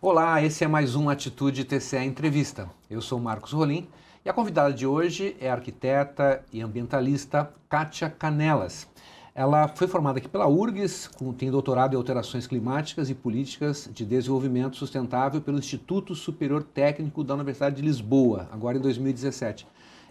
Olá, esse é mais um Atitude TCE Entrevista. Eu sou Marcos Rolim e a convidada de hoje é a arquiteta e ambientalista Kátia Canelas. Ela foi formada aqui pela URGS, com, tem doutorado em alterações climáticas e políticas de desenvolvimento sustentável pelo Instituto Superior Técnico da Universidade de Lisboa, agora em 2017.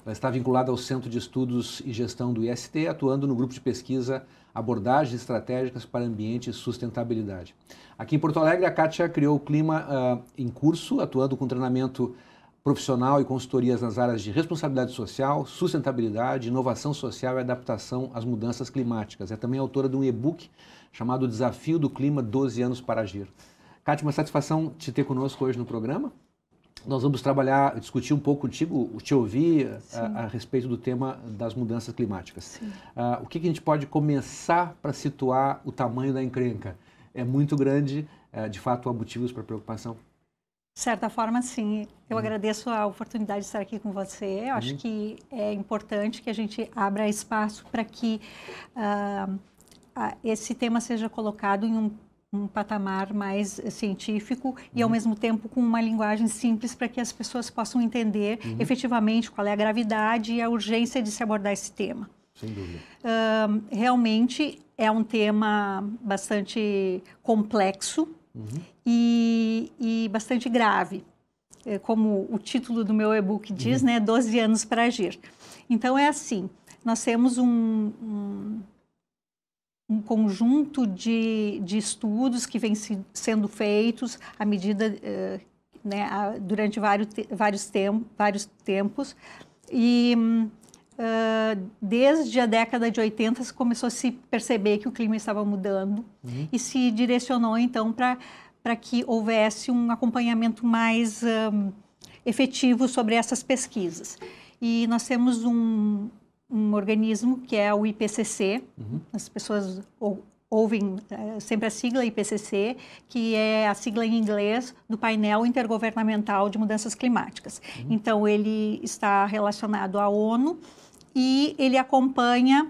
Ela está vinculada ao Centro de Estudos e Gestão do IST, atuando no grupo de pesquisa Abordagens Estratégicas para Ambiente e Sustentabilidade. Aqui em Porto Alegre, a Kátia criou o Clima uh, em Curso, atuando com treinamento profissional e consultorias nas áreas de responsabilidade social, sustentabilidade, inovação social e adaptação às mudanças climáticas. É também autora de um e-book chamado Desafio do Clima 12 anos para agir. Kátia, uma satisfação te ter conosco hoje no programa. Nós vamos trabalhar, discutir um pouco contigo, te ouvir a, a, respeito do tema das mudanças climáticas. Uh, o que, que a gente pode começar para situar o tamanho da encrenca? É muito grande, é, de fato há motivos para preocupação? De certa forma, sim. Eu uhum. agradeço a oportunidade de estar aqui com você. Eu acho uhum. que é importante que a gente abra espaço para que uh, esse tema seja colocado em um, um patamar mais científico e, ao uhum. mesmo tempo, com uma linguagem simples para que as pessoas possam entender efetivamente qual é a gravidade e a urgência de se abordar esse tema. Sem dúvida. Uh, realmente é um tema bastante complexo uhum. e, e bastante grave é, como o título do meu e-book diz, uhum. né, 12 anos para agir. Então é assim, nós temos um, um, um conjunto de, de, estudos que vêm se, sendo feitos à medida, uh, né, a, durante vários, te, vários, tem, vários tempos, e um, Uh, desde a década de 80 se começou a se perceber que o clima estava mudando uhum. e se direcionou então para que houvesse um acompanhamento mais um, efetivo sobre essas pesquisas. E nós temos um, um organismo que é o IPCC, uhum. as pessoas ou, ouvem eh, sempre a sigla IPCC, que é a sigla em inglês do painel intergovernamental de mudanças climáticas. Uhum. Então ele está relacionado à ONU e ele acompanha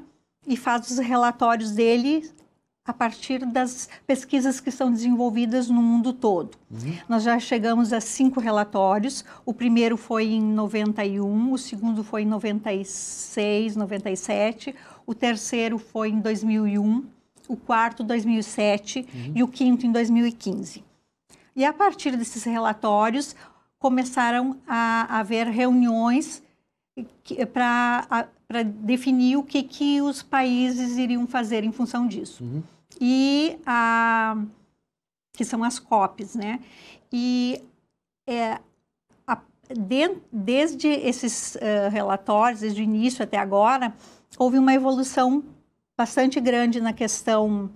e faz os relatórios dele a partir das pesquisas que são desenvolvidas no mundo todo. Uhum. Nós já chegamos a cinco relatórios. O primeiro foi em 91, o segundo foi em 96, 97, o terceiro foi em 2001, o quarto 2007 uhum. e o quinto em 2015. E a partir desses relatórios começaram a haver reuniões para para definir o que, que os países iriam fazer em função disso. Uhum. E a, que são as COPs, né? E é, a, de, desde esses uh, relatórios, desde o início até agora, houve uma evolução bastante grande na questão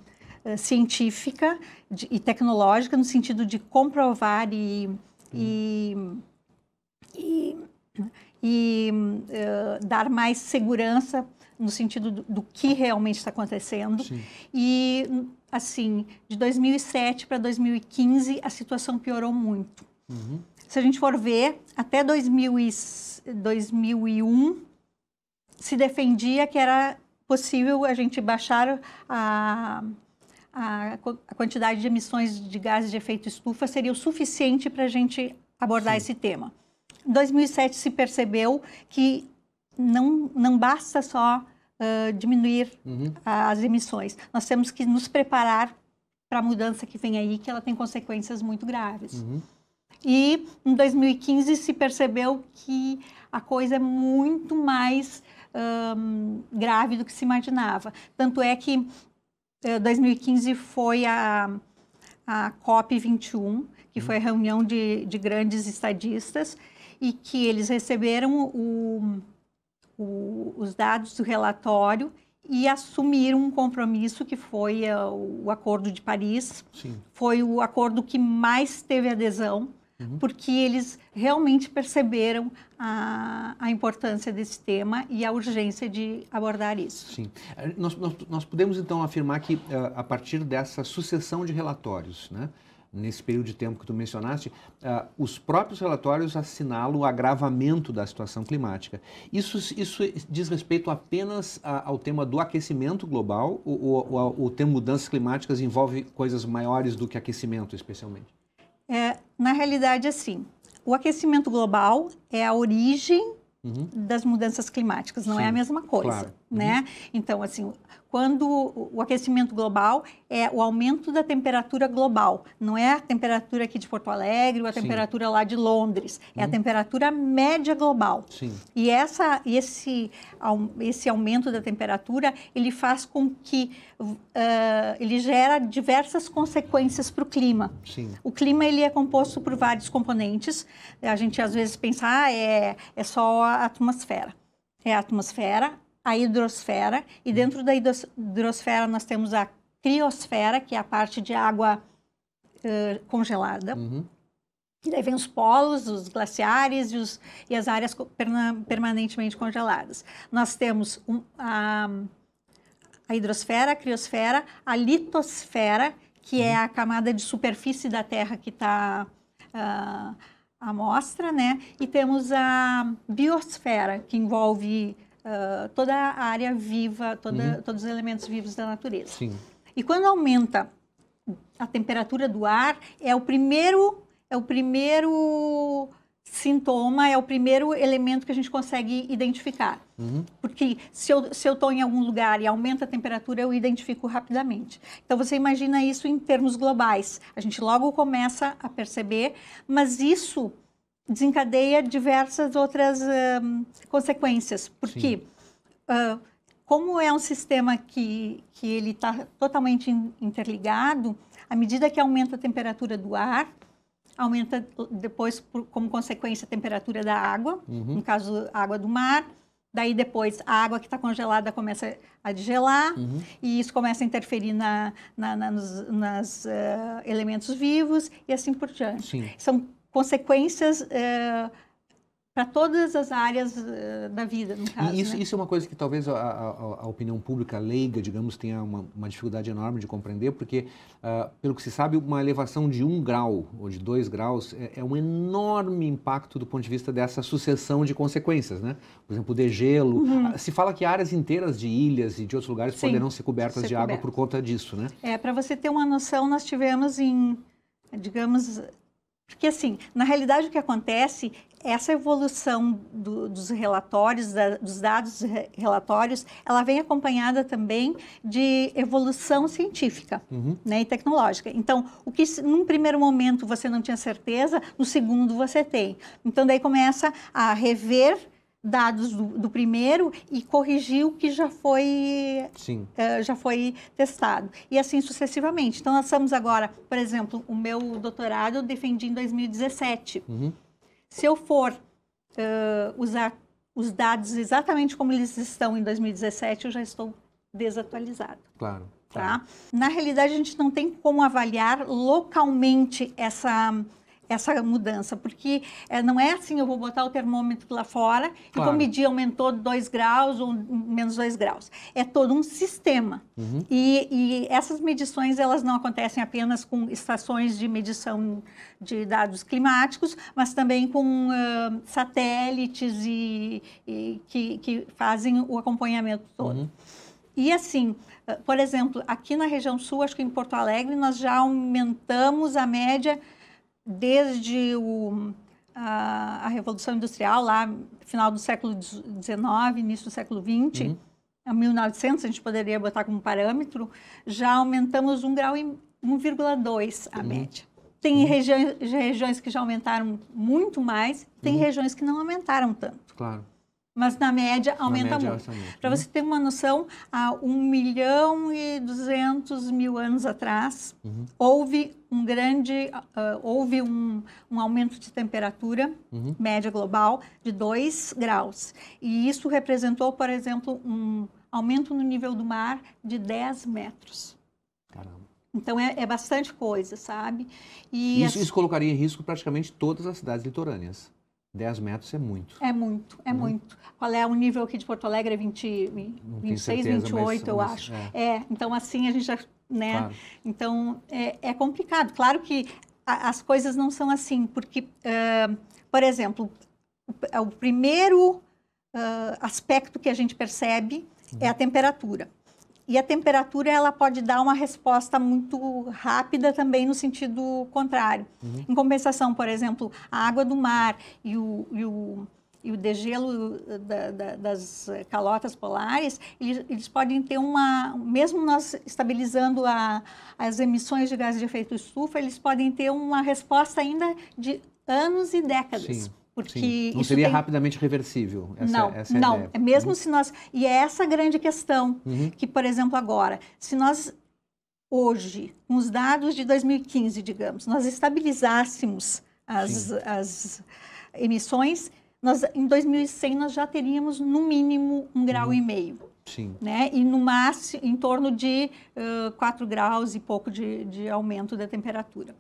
uh, científica de, e tecnológica, no sentido de comprovar e, uhum. e, e né? e uh, dar mais segurança no sentido do, do que realmente está acontecendo. Sim. E, assim, de 2007 para 2015, a situação piorou muito. Uhum. Se a gente for ver, até 2000 e, 2001, se defendia que era possível a gente baixar a, a, a quantidade de emissões de gases de efeito estufa, seria o suficiente para a gente abordar Sim. esse tema. 2007 se percebeu que não, não basta só uh, diminuir uhum. as emissões, nós temos que nos preparar para a mudança que vem aí, que ela tem consequências muito graves. Uhum. E em 2015 se percebeu que a coisa é muito mais um, grave do que se imaginava. Tanto é que uh, 2015 foi a, a COP21, que uhum. foi a reunião de, de grandes estadistas, e que eles receberam o, o, os dados do relatório e assumiram um compromisso que foi uh, o Acordo de Paris. Sim. Foi o acordo que mais teve adesão, uhum. porque eles realmente perceberam a, a, importância desse tema e a urgência de abordar isso. Sim. Eh, nós, nós, nós podemos, então, afirmar que, eh, a partir dessa sucessão de relatórios, né, nesse período de tempo que tu mencionaste, uh, os próprios relatórios assinalam o agravamento da situação climática. Isso, isso diz respeito apenas a, ao tema do aquecimento global ou, o tema mudanças climáticas envolve coisas maiores do que aquecimento, especialmente? É, na realidade, assim, o aquecimento global é a origem Uhum. das mudanças climáticas, não Sim, é a mesma coisa, claro. né? Uhum. Então, assim, quando o aquecimento global é o aumento da temperatura global, não é a temperatura aqui de Porto Alegre ou a Sim. temperatura lá de Londres, é hum. a uhum. temperatura média global. Sim. E essa, esse, esse aumento da temperatura, ele faz com que, uh, ele gera diversas consequências para o clima. Sim. O clima, ele é composto por vários componentes, a gente às vezes pensa, ah, é, é só a atmosfera. É a atmosfera, a hidrosfera, e uhum. dentro da hidrosfera nós temos a criosfera, que é a parte de água uh, congelada. Uhum. E daí vem os polos, os glaciares e, os, e as áreas permanentemente congeladas. Nós temos um, a, a, hidrosfera, a criosfera, a litosfera, que é uhum. é a camada de superfície da Terra que está uh, ah, à mostra, né? E temos a biosfera, que envolve toda a área viva, toda, uhum. todos os elementos vivos da natureza. Sim. E quando aumenta a temperatura do ar, é o primeiro, é o primeiro sintoma, é o primeiro elemento que a gente consegue identificar. Uhum. Porque se eu estou em algum lugar e aumenta a temperatura, eu identifico rapidamente. Então, você imagina isso em termos globais. A gente logo começa a perceber, mas isso desencadeia diversas outras hum, consequências, porque uh, como é um sistema que, que ele está totalmente interligado, à medida que aumenta a temperatura do ar, aumenta depois, por, como consequência, a temperatura da água, uhum. no caso, a água do mar, Daí depois a água que está congelada começa a gelar uhum. e isso começa a interferir na, na, na nos nas, uh, elementos vivos e assim por diante. Sim. São consequências é, eh, para todas as áreas eh, da vida, no caso. E isso, né? isso é uma coisa que talvez a, a, a opinião pública leiga, digamos, tenha uma, uma dificuldade enorme de compreender, porque, uh, pelo que se sabe, uma elevação de um grau ou de dois graus é, é, um enorme impacto do ponto de vista dessa sucessão de consequências, né? Por exemplo, o degelo. Uhum. Ah, se fala que áreas inteiras de ilhas e de outros lugares Sim, poderão ser cobertas ser de água por conta disso, né? É, para você ter uma noção, nós tivemos em, digamos, porque, assim, na realidade o que acontece, é essa evolução do, dos relatórios, da, dos dados relatórios, ela vem acompanhada também de evolução científica uhum. né, e tecnológica. Então, o que num primeiro momento você não tinha certeza, no segundo você tem. Então, daí começa a rever dados do, do, primeiro e corrigir o que já foi uh, já foi testado e assim sucessivamente. Então nós agora, por exemplo, o meu doutorado eu defendi em 2017. Uhum. Se eu for uh, usar os dados exatamente como eles estão em 2017, eu já estou desatualizado. Claro. Tá? claro. Na realidade, a gente não tem como avaliar localmente essa essa mudança, porque é, não é assim, eu vou botar o termômetro lá fora claro. e vou medir, aumentou 2 graus ou menos 2 graus. É todo um sistema. Uhum. E, e, essas medições, elas não acontecem apenas com estações de medição de dados climáticos, mas também com uh, satélites e, e que, que, fazem o acompanhamento todo. Uhum. E assim, por exemplo, aqui na região sul, acho que em Porto Alegre, nós já aumentamos a média desde o, a, a, Revolução Industrial, lá final do século XIX, início do século XX, uhum. a é 1900, a gente poderia botar como parâmetro, já aumentamos um grau em 1,2 a uhum. média. Tem uhum. regiões, regiões que já aumentaram muito mais, tem uhum. regiões que não aumentaram tanto. Claro mas na média aumenta na média, muito. Para né? você ter uma noção, há 1 milhão e 200 mil anos atrás, uhum. houve um grande, uh, houve um, um, aumento de temperatura uhum. média global de 2 graus. E isso representou, por exemplo, um aumento no nível do mar de 10 metros. Caramba. Então é, é bastante coisa, sabe? E isso, as... isso colocaria em risco praticamente todas as cidades litorâneas. 10 metros é muito. É muito, é hum. muito. Qual é o nível aqui de Porto Alegre? É 20, 26, certeza, 28, mas, eu mas, acho. É. é. então assim a gente já. Né? Claro. Então é, é, complicado. Claro que a, as coisas não são assim, porque, uh, por exemplo, o, é o primeiro uh, aspecto que a gente percebe hum. é a uhum. temperatura. E a temperatura ela pode dar uma resposta muito rápida também no sentido contrário. Uhum. Em compensação, por exemplo, a água do mar e o, e o, e o degelo eh, da, da, das eh, calotas polares, eles, eles, podem ter uma, mesmo nós estabilizando a, as emissões de gases de efeito estufa, eles podem ter uma resposta ainda de anos e décadas. Sim. Porque Sim. não seria tem... rapidamente reversível. Essa, não, essa é não. Ideia. É mesmo uhum. se nós e é essa grande questão uhum. que, por exemplo, agora, se nós hoje, com os dados de 2015, digamos, nós estabilizássemos as, as emissões, nós em 2100 nós já teríamos no mínimo um grau uhum. e meio. Sim. Né? E no máximo, em torno de uh, 4 graus e pouco de, de aumento da temperatura.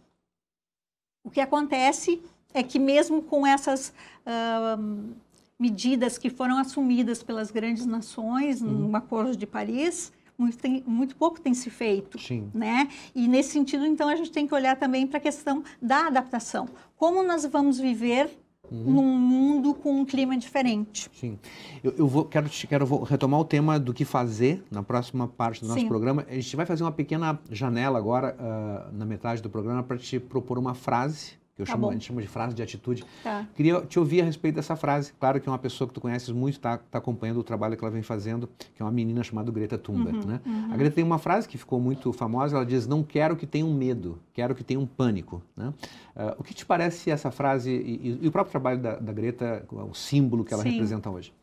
O que acontece é que mesmo com essas uh, medidas que foram assumidas pelas grandes nações uhum. no Acordo de Paris, muito, tem, muito pouco tem se feito, Sim. né? E nesse sentido, então, a gente tem que olhar também para a questão da adaptação. Como nós vamos viver uhum. num mundo com um clima diferente? Sim. Eu, eu vou, quero, quero vou retomar o tema do que fazer na próxima parte do nosso Sim. programa. A gente vai fazer uma pequena janela agora, uh, na metade do programa, para te propor uma frase eu tá chamo, a gente chama de frase de atitude. Tá. Queria te ouvir a respeito dessa frase. Claro que é uma pessoa que tu conheces muito, está tá acompanhando o trabalho que ela vem fazendo, que é uma menina chamada Greta Thunberg. Uhum, né? Uhum. A Greta tem uma frase que ficou muito famosa, ela diz, não quero que tenham um medo, quero que tenham um pânico. Né? Uh, o que te parece essa frase e, e o próprio trabalho da, da, Greta, o símbolo que ela Sim. representa hoje?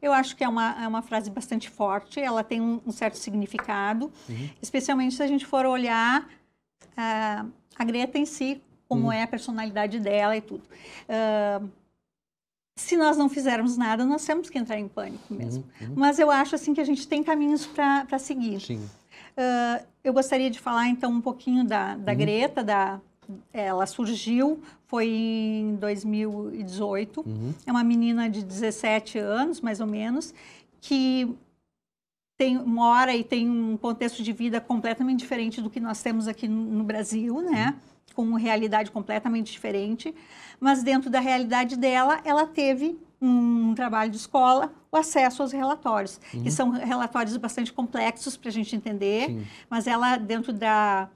Eu acho que é uma, é uma frase bastante forte, ela tem um, um certo significado, uhum. especialmente se a gente for olhar uh, a Greta em si como uhum. é a personalidade dela e tudo. Uh, se nós não fizermos nada, nós temos que entrar em pânico uhum, mesmo. Uhum. Mas eu acho assim que a gente tem caminhos para seguir. Sim. Uh, eu gostaria de falar então um pouquinho da, da Greta, da, ela surgiu, foi em 2018. Uhum. É uma menina de 17 anos, mais ou menos, que tem mora e tem um contexto de vida completamente diferente do que nós temos aqui no Brasil, né? Com uma realidade completamente diferente, mas dentro da realidade dela, ela teve um trabalho de escola, o acesso aos relatórios, uhum. que são relatórios bastante complexos para a gente entender, Sim. mas ela, dentro da,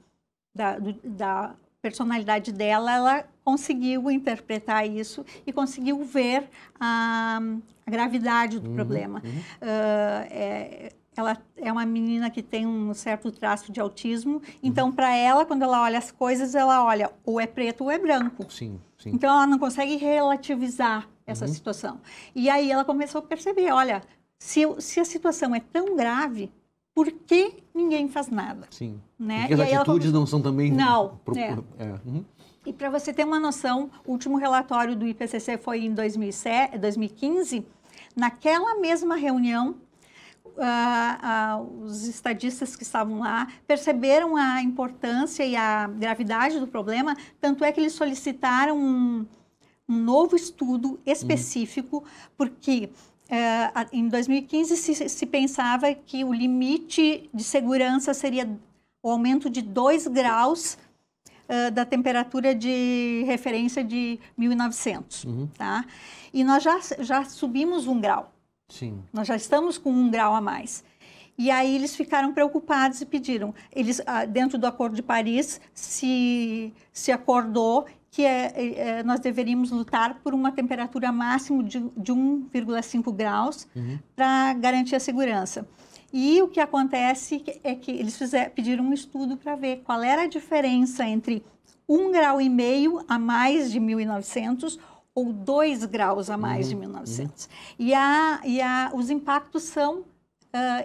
da, do, da personalidade dela, ela conseguiu interpretar isso e conseguiu ver a, a gravidade do uhum, problema. Uhum. Uh, é, ela é uma menina que tem um certo traço de autismo. Uhum. Então, uhum. para ela, quando ela olha as coisas, ela olha ou é preto ou é branco. Sim, sim. Então, ela não consegue relativizar essa uhum. situação. E aí ela começou a perceber, olha, se, se a situação é tão grave, por que ninguém faz nada? Sim. Né? Porque e as atitudes não são também... Não, pro... é. É. Uhum. E para você ter uma noção, o último relatório do IPCC foi em 2007, 2015. Naquela mesma reunião, os estadistas que estavam lá perceberam a importância e a gravidade do problema, tanto é que eles solicitaram um, um novo estudo específico, uhum. porque eh, em 2015 se, se, pensava que o limite de segurança seria o aumento de 2 graus eh, da temperatura de referência de 1900, uhum. tá? E nós já, já subimos um grau. Sim. Nós já estamos com um grau a mais. E aí eles ficaram preocupados e pediram. Eles, ah, dentro do Acordo de Paris, se, se acordou que é, é, é nós deveríamos lutar por uma temperatura máxima de, de 1,5 graus uhum. para garantir a segurança. E o que acontece é que eles fizeram, pediram um estudo para ver qual era a diferença entre 1,5 grau a mais de 1900 ou 2 graus a mais uhum, de 1900. Uhum. E, a, e a, os impactos são uh,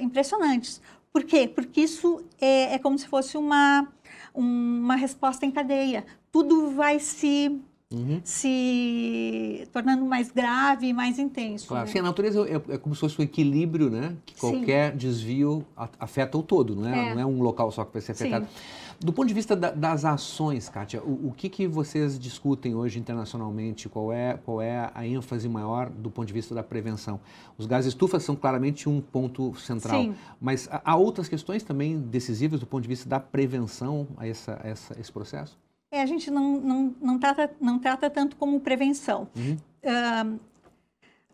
impressionantes. Por quê? Porque isso é, é como se fosse uma, um, uma resposta em cadeia. Tudo vai se Uhum. se tornando mais grave, mais intenso. Claro, né? Sim, a natureza é, é, como se fosse um equilíbrio, né? Que qualquer Sim. desvio afeta o todo, não é? é? Não é um local só que vai ser afetado. Sim. Do ponto de vista da, das ações, Kátia, o, o, que, que vocês discutem hoje internacionalmente? Qual é, qual é a ênfase maior do ponto de vista da prevenção? Os gases estufa são claramente um ponto central, Sim. mas há outras questões também decisivas do ponto de vista da prevenção a, essa, a essa, esse processo? É, a gente não, não, não, trata, não trata tanto como prevenção. Uhum.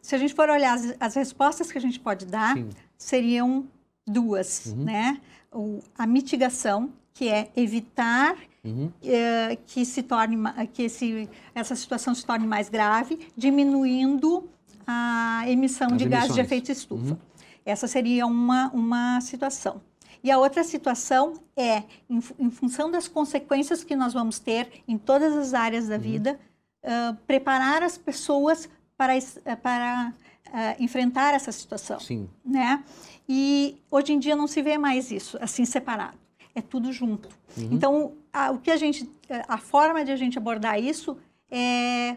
se a gente for olhar as, as, respostas que a gente pode dar, Sim. seriam duas, uhum. né? O, a mitigação, que é evitar uhum. é, que se torne que esse, essa situação se torne mais grave, diminuindo a emissão As de emissões. gases de efeito estufa. Uhum. Essa seria uma, uma situação. E a outra situação é, em, em, função das consequências que nós vamos ter em todas as áreas da uhum. vida, uh, preparar as pessoas para, eh, para uh, enfrentar essa situação. Sim. Né? E hoje em dia não se vê mais isso assim separado é tudo junto. Uhum. Então, a, o que a gente, é, a forma de a gente abordar isso é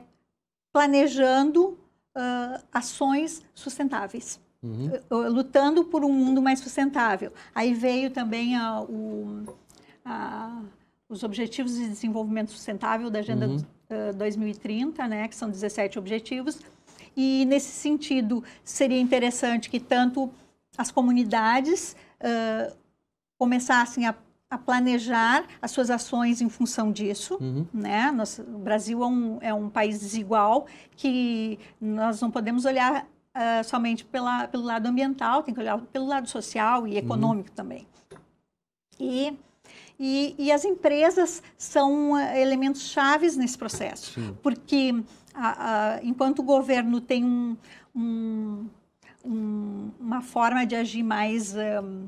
planejando uh, ações sustentáveis. Uhum. lutando por um mundo mais sustentável. Aí veio também a, o, a, os Objetivos de Desenvolvimento Sustentável da Agenda uhum. uh, ah, 2030, né, que são 17 objetivos. E, nesse sentido, seria interessante que tanto as comunidades uh, começassem a a planejar as suas ações em função disso, uhum. né? Nos, o Brasil é um, é um país desigual que nós não podemos olhar uh, somente pela, pelo lado ambiental, tem que olhar pelo lado social e uhum. econômico uhum. também. E, e, e, as empresas são ah, elementos chaves nesse processo, Sim. porque a, a, enquanto o governo tem um, um, um, uma forma de agir mais... Um, ah,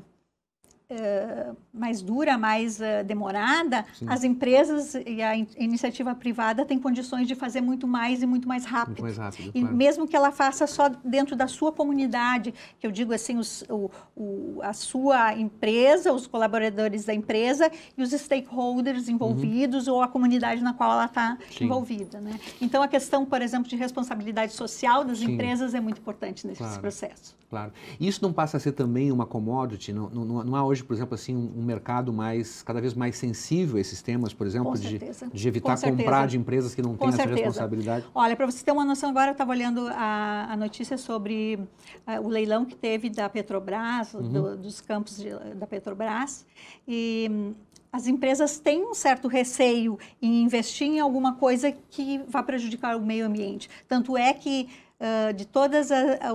eh, mais dura, mais uh, demorada, Sim. as empresas e a in iniciativa privada têm condições de fazer muito mais e muito mais rápido. Muito mais rápido e claro. mesmo que ela faça só dentro da sua comunidade, que eu digo assim, os, o, o, a sua empresa, os colaboradores da empresa e os stakeholders envolvidos uhum. ou a comunidade na qual ela está envolvida. Né? Então, a questão, por exemplo, de responsabilidade social das Sim. empresas é muito importante nesse claro. processo. Claro. Isso não passa a ser também uma commodity, não, não, não há hoje hoje, por exemplo, assim, um, um mercado mais cada vez mais sensível a esses temas, por exemplo, de, de, evitar comprar de empresas que não têm essa responsabilidade? Olha, para você ter uma noção, agora eu estava olhando a, a, notícia sobre uh, o leilão que teve da Petrobras, uhum. do, dos campos de, da Petrobras, e hum, as empresas têm um certo receio em investir em alguma coisa que vá prejudicar o meio ambiente. Tanto é que Uh, de todos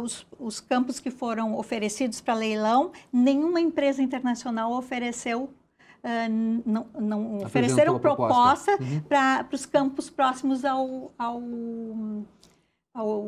os, os, campos que foram oferecidos para leilão, nenhuma empresa internacional ofereceu. Uh, não, não ofereceram proposta, para uhum. para os campos próximos ao, ao, ao,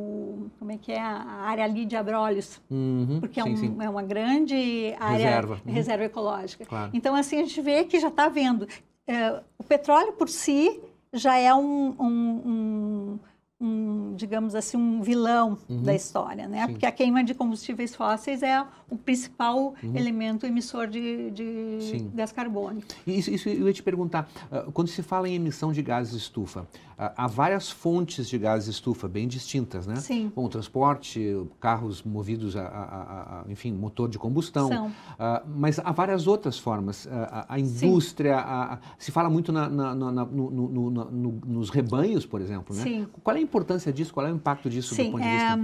como é que é a área ali de Abrolhos uhum. porque é, um, sim. é, uma grande área reserva, uhum. reserva ecológica claro. então assim a gente vê que já está vendo uh, o petróleo por si já é um, um, um um digamos assim, um vilão uhum. da história, né? Sim. Porque a queima de combustíveis fósseis é o principal uhum. elemento emissor de, de gás carbônico. Isso, isso, eu ia te perguntar, ah, quando se fala em emissão de gases estufa, ah, há várias fontes de gases estufa bem distintas, né? Sim. Bom, transporte, carros movidos a, a, a enfim, motor de combustão, São. Ah, mas há várias outras formas. A, a indústria, a, se fala muito na, na, na, no, no, no, nos rebanhos, por exemplo, né? Sim. Qual é a importância disso? Qual é o impacto disso Sim, do ponto de é...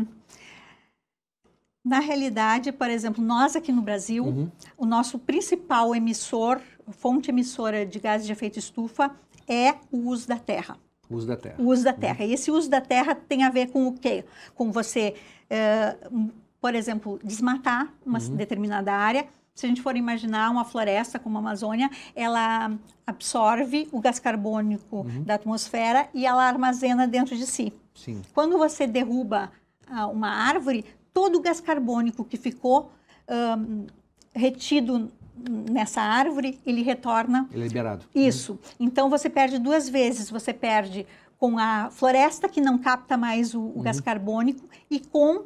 Na realidade, por exemplo, nós aqui no Brasil, uhum. o nosso principal emissor, fonte emissora de gases de efeito estufa é o uso da terra. O uso da terra. O uso da uhum. terra. Uhum. E esse uso da terra tem a ver com o quê? Com você, é, por exemplo, desmatar uma uhum. determinada área. Se a gente for imaginar uma floresta como a Amazônia, ela absorve o gás carbônico uhum. da atmosfera e ela armazena dentro de si. Sim. Quando você derruba ah, uma árvore, todo o gás carbônico que ficou um, retido nessa árvore, ele retorna. Ele é liberado. Isso. Então você perde duas vezes. Você perde com a floresta, que não capta mais o, o gás uhum. carbônico, e com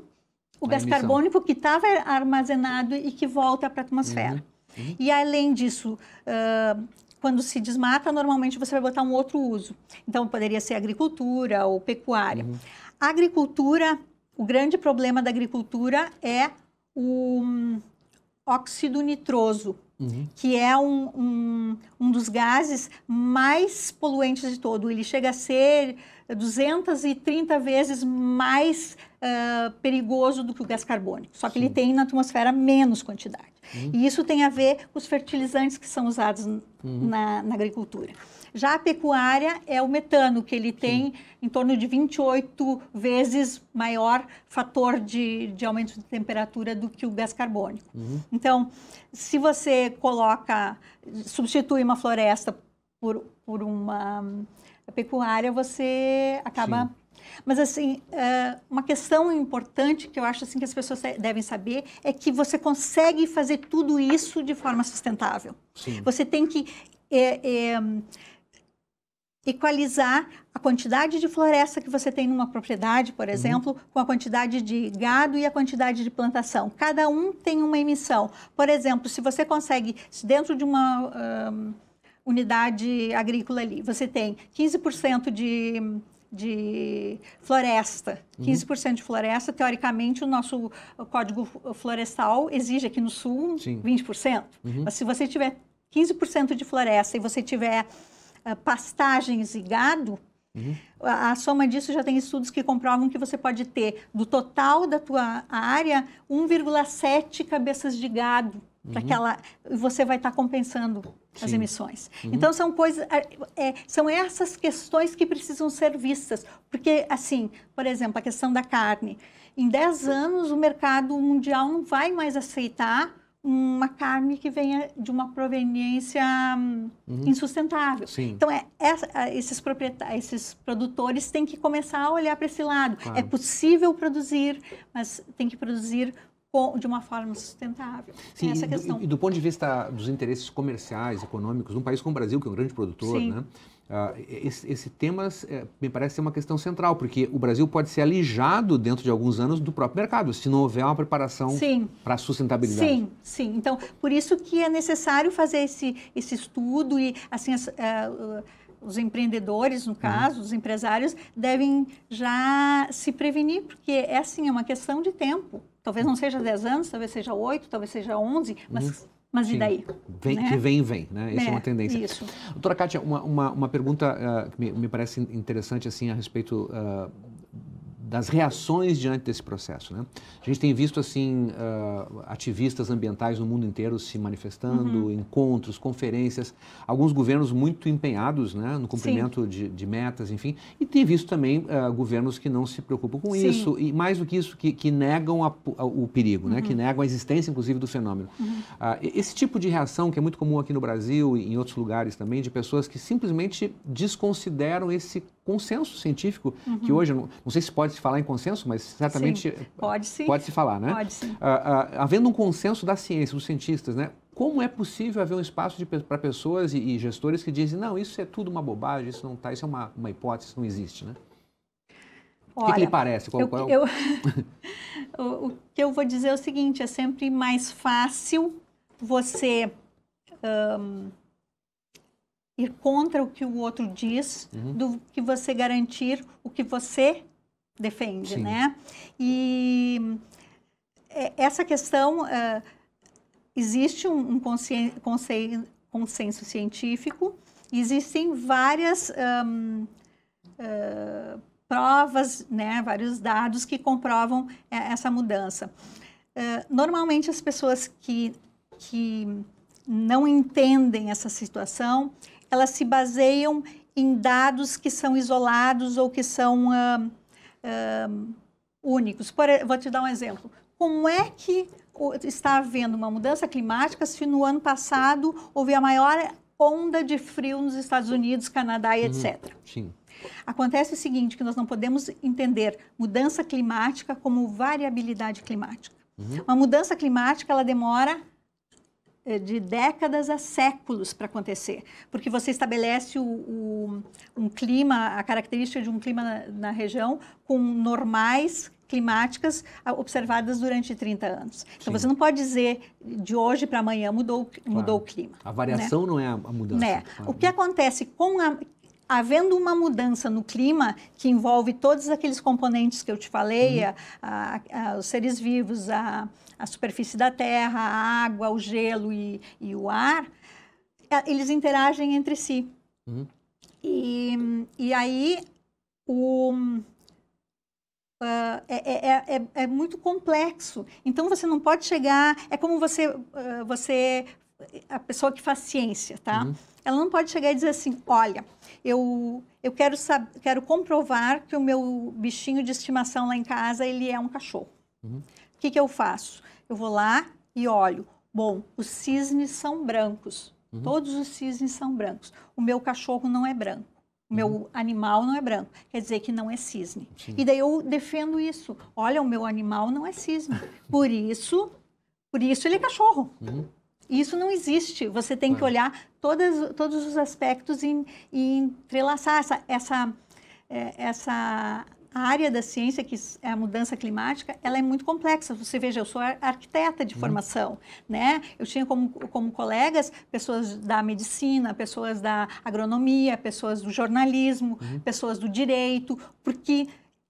o a gás emissão. carbônico que estava armazenado e que volta para a atmosfera. Uhum. Uhum. E além disso, uh, quando se desmata, normalmente você vai botar um outro uso. Então, poderia ser agricultura ou pecuária. A uhum. agricultura o grande problema da agricultura é o hum, óxido nitroso, uhum. que é um, um, um, dos gases mais poluentes de todo. Ele chega a ser 230 vezes mais uh, perigoso do que o gás carbônico, só que Sim. ele tem na atmosfera menos quantidade. Uhum. E isso tem a ver com os fertilizantes que são usados uhum. na, na, agricultura. Já a pecuária é o metano, que ele tem Sim. em torno de 28 vezes maior fator de, de aumento de temperatura do que o gás carbônico. Uhum. Então, se você coloca, substitui uma floresta por, por uma hum, pecuária, você acaba Sim mas, assim, é, uma questão importante que eu acho assim, que as pessoas devem saber é que você consegue fazer tudo isso de forma sustentável. Sim. Você tem que é, é, equalizar a quantidade de floresta que você tem numa propriedade, por uhum. exemplo, uhum. com a quantidade de gado e a quantidade de plantação. Cada um tem uma emissão. Por exemplo, se você consegue, se dentro de uma um, unidade agrícola ali, você tem 15% de de floresta. 15% uhum. de floresta, teoricamente, o nosso código florestal exige aqui no sul Sim. 20%. Uhum. Mas se você tiver 15% de floresta e você tiver uh, pastagens e gado, uhum. a, a, soma disso já tem estudos que comprovam que você pode ter, do total da tua área, 1,7 cabeças de gado Uhum. Para que ela, você vai estar tá compensando Sim. as emissões. Uhum. Então são coisas, é, é, são essas questões que precisam ser vistas, porque assim, por exemplo, a questão da carne. Em 10 anos o mercado mundial não vai mais aceitar uma carne que venha de uma proveniência hum, uhum. insustentável. Sim. Então, é, é esses, proprietários, esses produtores têm que começar a olhar para esse lado. É claro. É possível produzir, mas tem que produzir de uma forma sustentável. Sim, essa e questão. Do, e do ponto de vista dos interesses comerciais, econômicos, num país como o Brasil, que é um grande produtor, Sim. né? Uh, esse, esse tema é, me parece ser uma questão central, porque o Brasil pode ser alijado dentro de alguns anos do próprio mercado, se não houver uma preparação para a sustentabilidade. Sim, sim. Então, por isso que é necessário fazer esse, esse estudo e, assim, as, uh, os empreendedores, no uhum. caso, uhum. os empresários, devem já se prevenir, porque é assim, é uma questão de tempo. Talvez não seja 10 anos, talvez seja 8, talvez seja 11, mas, mas e daí? Vem, né? Que vem, vem, né? Essa é, é uma tendência. Isso. Doutora Kátia, uma, uma, uma pergunta uh, que me, me, parece interessante assim a respeito uh, das reações diante desse processo. Né? A gente tem visto assim uh, ativistas ambientais no mundo inteiro se manifestando, uhum. encontros, conferências, alguns governos muito empenhados né, no cumprimento de, de, metas, enfim, e tem visto também uh, governos que não se preocupam com Sim. isso e mais do que isso que, que negam a, a, o perigo, uhum. né, que uhum. negam a existência inclusive do fenômeno. Uhum. Uh, esse tipo de reação que é muito comum aqui no Brasil e em outros lugares também de pessoas que simplesmente desconsideram esse consenso científico, uhum. que hoje, não, não, sei se pode se falar em consenso, mas certamente sim. pode sim. Pode se falar, né? Pode sim. Ah, ah, havendo um consenso da ciência, dos cientistas, né? Como é possível haver um espaço para pessoas e, e, gestores que dizem, não, isso é tudo uma bobagem, isso não está, isso é uma, uma hipótese, isso não existe, né? Olha, o que, que lhe parece? Qual, eu, qual é o... Eu, o que eu vou dizer é o seguinte, é sempre mais fácil você... Um, ir contra o que o outro diz uhum. do que você garantir o que você defende, Sim. né? E é, essa questão uh, existe um, um consenso científico, existem várias um, uh, é, provas, né, vários dados que comprovam uh, essa mudança. normalmente as pessoas que, que não entendem essa situação, elas se baseiam em dados que são isolados ou que são uh, uh, únicos. Por, vou te dar um exemplo. Como é que está havendo uma mudança climática se no ano passado houve a maior onda de frio nos Estados Unidos, Canadá e uhum. etc. Sim. Acontece o seguinte, que nós não podemos entender mudança climática como variabilidade climática. Uhum. Uma mudança climática, ela demora eh, de décadas a séculos para acontecer, porque você estabelece o, o, um clima, a característica de um clima na, na região com normais climáticas ah, observadas durante 30 anos. Então, Sim. Então você não pode dizer de hoje para amanhã mudou, claro. mudou o clima. A variação né? não é a mudança. Né? Claro. O que acontece com a havendo uma mudança no clima que envolve todos aqueles componentes que eu te falei, uhum. a, a, os seres vivos, a, a, superfície da Terra, a água, o gelo e, e o ar, é, eles interagem entre si. Uhum. E, e aí o, Uh, é, é, é, é, muito complexo. Então você não pode chegar. É como você, uh, você a pessoa que faz ciência, tá? Uhum. Ela não pode chegar e dizer assim: olha, eu, eu quero, saber, quero comprovar que o meu bichinho de estimação lá em casa ele é um cachorro. Uhum. O que, que eu faço? Eu vou lá e olho. Bom, os cisnes são brancos. Uhum. Todos os cisnes são brancos. O meu cachorro não é branco. O meu uhum. animal não é branco. Quer dizer que não é cisne. Sim. E daí eu defendo isso. Olha, o meu animal não é cisne. Por isso, por isso ele é cachorro. Uhum. Isso não existe. Você tem que olhar todas, todos os aspectos e, e entrelaçar essa, essa, é, essa área da ciência, que é a mudança climática, ela é muito complexa. Você veja, eu sou arquiteta de uhum. formação, né? Eu tinha como, como colegas pessoas da medicina, pessoas da agronomia, pessoas do jornalismo, uhum. pessoas do direito, porque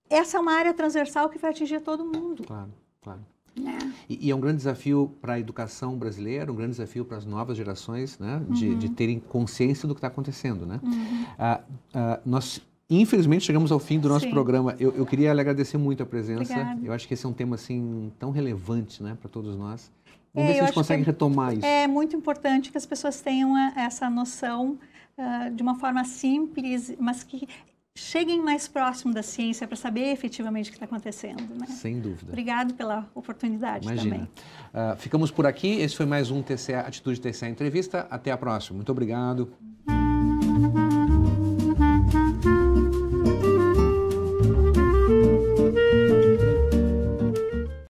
essa é uma área transversal que vai atingir todo mundo. Claro, claro. É. E, e, é um grande desafio para a educação brasileira, um grande desafio para as novas gerações, né? De, uhum. de terem consciência do que está acontecendo, né? Uhum. Ah, ah, nós Infelizmente chegamos ao fim do nosso Sim. programa. Eu, eu, queria lhe agradecer muito a presença. Obrigada. Eu acho que esse é um tema assim tão relevante, né, para todos nós. Vamos é, ver se a gente consegue é retomar isso. É muito importante que as pessoas tenham eh, essa noção uh, de uma forma simples, mas que cheguem mais próximo da ciência para saber efetivamente o que está acontecendo. Né? Sem dúvida. Obrigado pela oportunidade Imagina. também. Uh, ficamos por aqui. Esse foi mais um TCA, Atitude TCA Entrevista. Até a próxima. Muito obrigado.